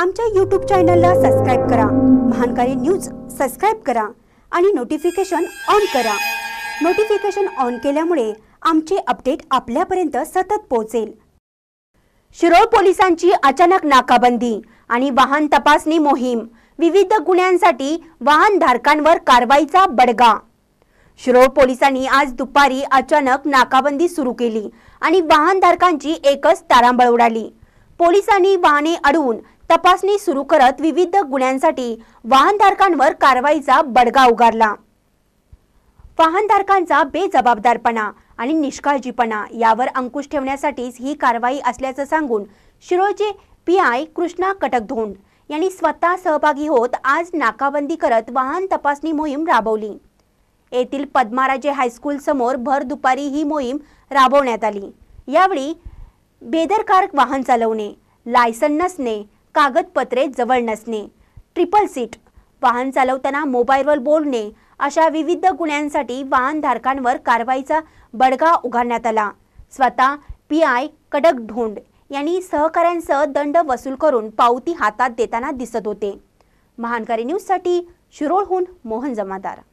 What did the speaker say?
आमच्या यूट्यूब चॅनलला सबस्क्राईब करा महानकारी न्यूज सबस्क्राईब करा आणि नोटिफिकेशन ऑन करा नोटिफिकेशन ऑन केल्यामुळे आमचे अपडेट आपल्यापर्यंत सतत पोहोचेल शिरोळ पोलिसांची अचानक नाकाबंदी आणि वाहन तपासणी मोहीम विविध गुन्ह्यांसाठी वाहनधारकांवर कारवाईचा बडगा शिरोळ पोलिसांनी आज दुपारी अचानक नाकाबंदी सुरू केली आणि वाहनधारकांची एकच तारांबळ उडाली पोलिसांनी वाहने अडवून तपासणी सुरू करत विविध गुन्ह्यांसाठी वाहनधारकांवर कारवाईचा बडगा उगारला वाहनधारकांचा बेजबाबदारपणा आणि निष्काळजीपणा यावर अंकुश ठेवण्यासाठीच ही कारवाई असल्याचं सांगून शिरोजी पी आय कृष्णा कटकधोंड यांनी स्वतः सहभागी होत आज नाकाबंदी करत वाहन तपासणी मोहीम राबवली येथील पद्माराजे हायस्कूल समोर भर दुपारी ही मोहीम राबवण्यात आली यावेळी बेदरकार वाहन चालवणे लायसन नसणे कागदपत्रे जवळ नसणे ट्रिपल सीट वाहन चालवताना मोबाईलवर बोलणे अशा विविध गुन्ह्यांसाठी वाहनधारकांवर कारवाईचा बडगा उघडण्यात आला स्वतः पी आय कडक ढोंड यांनी सहकाऱ्यांसह दंड वसूल करून पावती हातात देताना दिसत होते महानकारी न्यूजसाठी शिरोळहून मोहन जमादार